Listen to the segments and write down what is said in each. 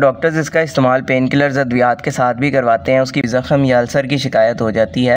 doctors इसका इस्तेमाल pen painkiller अद्वियात के साथ भी करवाते हैं उसकी ज़ख़म या अल्सर की शिकायत हो जाती है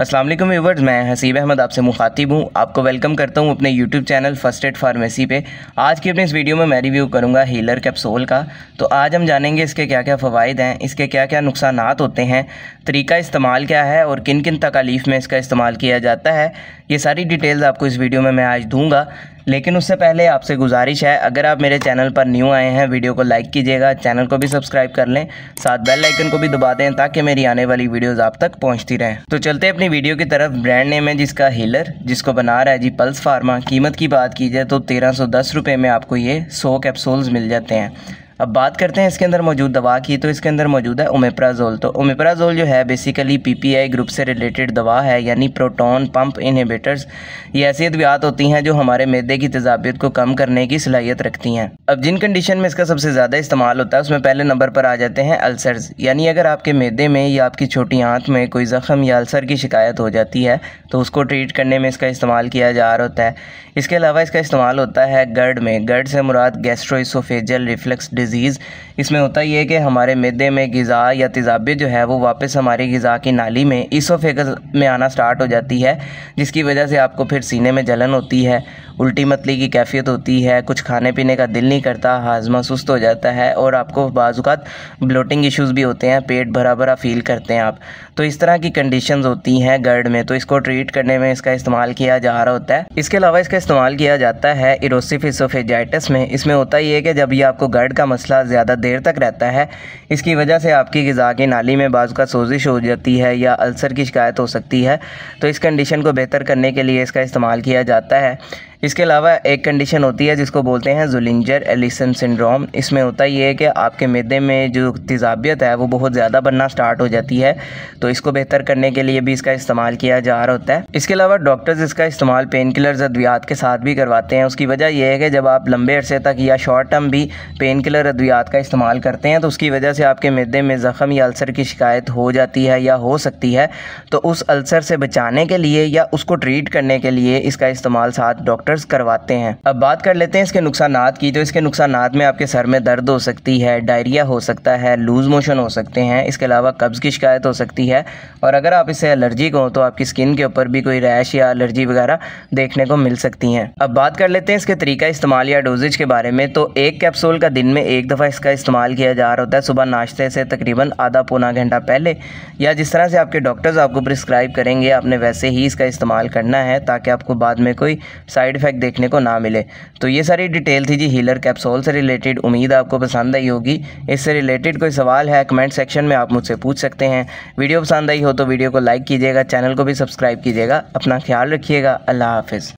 असलम व्यूवर्स मैं हसीब अहमद आपसे मुखातिब हूँ आपको वेलकम करता हूँ अपने YouTube channel first aid pharmacy पे आज की अपने इस वीडियो में मैं रिव्यू करूँगा हीलर कैप्सोल का तो आज हम जानेंगे इसके क्या क्या फ़वाद हैं इसके क्या क्या नुकसान होते हैं तरीका इस्तेमाल क्या है और किन किन तकालीफ़ में इसका इस्तेमाल किया जाता है ये सारी डिटेल्स आपको इस वीडियो में मैं आज दूँगा लेकिन उससे पहले आपसे गुजारिश है अगर आप मेरे चैनल पर न्यू आए हैं वीडियो को लाइक कीजिएगा चैनल को भी सब्सक्राइब कर लें साथ बेल आइकन को भी दबा दें ताकि मेरी आने वाली वीडियोज़ आप तक पहुँचती रहें तो चलते अपनी वीडियो की तरफ ब्रांड नेम है जिसका हीलर जिसको बना रहा है जी पल्स फार्मा कीमत की बात की जाए तो तेरह सौ में आपको ये सौ कैप्सूल्स मिल जाते हैं अब बात करते हैं इसके अंदर मौजूद दवा की तो इसके अंदर मौजूद है ओमेप्राजोल तो ओमेप्राजोल जो है बेसिकली पीपीआई ग्रुप से रिलेटेड दवा है यानी प्रोटॉन पंप इनहिबिटर्स ये ऐसी अद्वियात होती हैं जो हमारे मैदे की तजाबियत को कम करने की सलाहियत रखती हैं अब जिन कंडीशन में इसका सबसे ज़्यादा इस्तेमाल होता है उसमें पहले नंबर पर आ जाते हैं अल्सर्स यानी अगर आपके मैदे में या आपकी छोटी आँख में कोई ज़ख़म या अल्सर की शिकायत हो जाती है तो उसको ट्रीट करने में इसका इस्तेमाल किया जा रहा होता है इसके अलावा इसका इस्तेमाल होता है गर्ड में गर्ड से मुराद गैस्ट्रोइसोफेजल रिफ्लक्स डिजीज़ इसमें होता ये है कि हमारे मैदे में गज़ा या तेज़ाबे जो है वो वापस हमारी गज़ा की नाली में इसोफेगस में आना स्टार्ट हो जाती है जिसकी वजह से आपको फिर सीने में जलन होती है उल्टी मतली की कैफियत होती है कुछ खाने पीने का दिल नहीं करता हाजमा सुस्त हो जाता है और आपको बाजूक़ात ब्लोटिंग इश्यूज़ भी होते हैं पेट भरा भरा फील करते हैं आप तो इस तरह की कंडीशन होती हैं गर्ड में तो इसको ट्रीट करने में इसका इस्तेमाल किया जा रहा होता है इसके अलावा इसका इस्तेमाल किया जाता है इरोसिफ इसोफेजाइटस में इसमें होता ही है कि जब ये आपको गर्ड का मसला ज़्यादा देर तक रहता है इसकी वजह से आपकी गज़ा की नाली में बाज़ का सोजिश हो जाती है या अल्सर की शिकायत हो सकती है तो इस कंडीशन को बेहतर करने के लिए इसका इस्तेमाल किया जाता है इसके अलावा एक कंडीशन होती है जिसको बोलते हैं जुलिंजर एलिसन सिंड्रोम इसमें होता ये है कि आपके मैदे में जो तेज़ाबियत है वो बहुत ज़्यादा बनना स्टार्ट हो जाती है तो इसको बेहतर करने के लिए भी इसका इस्तेमाल किया जा रहा होता है इसके अलावा डॉक्टर्स इसका इस्तेमाल पेन किलर अद्वियात के साथ भी करवाते हैं उसकी वजह यह है कि जब आप लंबे अरसे तक या शॉर्ट टर्म भी पेन किलर अद्वियात का इस्तेमाल करते हैं तो उसकी वजह से आपके मैदे में ज़ख़म या अल्सर की शिकायत हो जाती है या हो सकती है तो उस अल्सर से बचाने के लिए या उसको ट्रीट करने के लिए इसका इस्तेमाल साथ डॉक्टर डॉक्टर्स करवाते हैं अब बात कर लेते हैं इसके नुकसान की तो इसके नुकसान में आपके सर में दर्द हो सकती है डायरिया हो सकता है लूज मोशन हो सकते हैं इसके अलावा कब्ज़ की शिकायत हो सकती है और अगर आप इसे एलर्जी हो तो आपकी स्किन के ऊपर भी कोई रैश या एलर्जी वगैरह देखने को मिल सकती हैं अब बात कर लेते हैं इसके तरीका इस्तेमाल या डोजेज के बारे में तो एक कैप्सूल का दिन में एक दफ़ा इसका इस्तेमाल किया जा रहा होता है सुबह नाश्ते से तकरीबन आधा पौना घंटा पहले या जिस तरह से आपके डॉक्टर्स आपको प्रिस्क्राइब करेंगे आपने वैसे ही इसका इस्तेमाल करना है ताकि आपको बाद में कोई साइड साइड इफेक्ट देखने को ना मिले तो ये सारी डिटेल थी जी हीलर कैप्सोल से रिलेटेड उम्मीद आपको पसंद आई होगी इससे रिलेटेड कोई सवाल है कमेंट सेक्शन में आप मुझसे पूछ सकते हैं वीडियो पसंद आई हो तो वीडियो को लाइक कीजिएगा चैनल को भी सब्सक्राइब कीजिएगा अपना ख्याल रखिएगा अल्लाह हाफिज़